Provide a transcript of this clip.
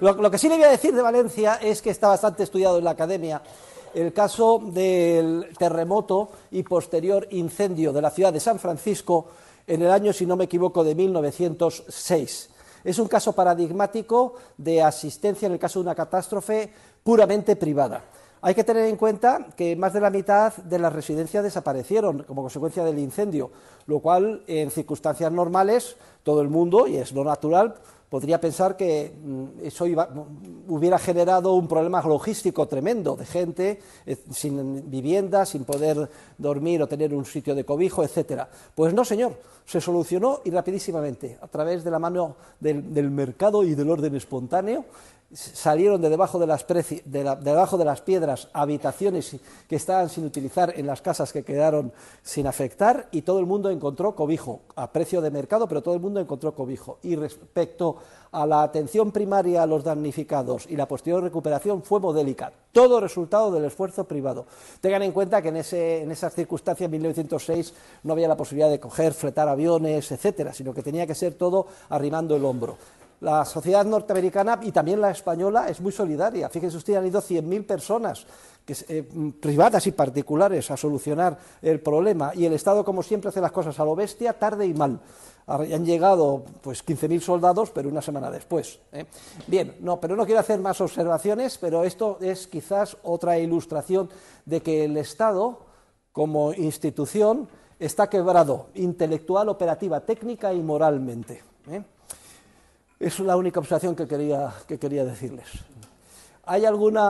Lo, que sí le voy a decir de Valencia es que está bastante estudiado en la academia el caso del terremoto y posterior incendio de la ciudad de San Francisco en el año, si no me equivoco, de 1906. Es un caso paradigmático de asistencia en el caso de una catástrofe puramente privada. Hay que tener en cuenta que más de la mitad de las residencias desaparecieron como consecuencia del incendio, lo cual en circunstancias normales todo el mundo, y es lo natural, podría pensar que mm, eso hubiera generado un problema logístico tremendo de gente eh, sin vivienda, sin poder dormir o tener un sitio de cobijo, etcétera. Pues no, señor, se solucionó y rapidísimamente, a través de la mano del mercado y del orden espontáneo, salieron de debajo de, las piedras habitaciones que estaban sin utilizar en las casas que quedaron sin afectar y todo el mundo encontró cobijo, a precio de mercado, pero todo el mundo encontró cobijo. Y respecto a la atención primaria a los damnificados y la posterior recuperación fue modélica, todo resultado del esfuerzo privado. Tengan en cuenta que en, ese, en esas circunstancias, en 1906, no había la posibilidad de coger, fletar aviones, etcétera, sino que tenía que ser todo arrimando el hombro la sociedad norteamericana y también la española es muy solidaria. Fíjense ustedes, han ido 100.000 personas eh, privadas y particulares a solucionar el problema y el Estado, como siempre, hace las cosas a lo bestia, tarde y mal. Han llegado pues 15.000 soldados, pero una semana después. ¿eh? Bien, no, pero no quiero hacer más observaciones, pero esto es quizás otra ilustración de que el Estado, como institución, está quebrado intelectual, operativa, técnica y moralmente. ¿eh? Es la única observación que quería, que quería decirles. ¿Hay alguna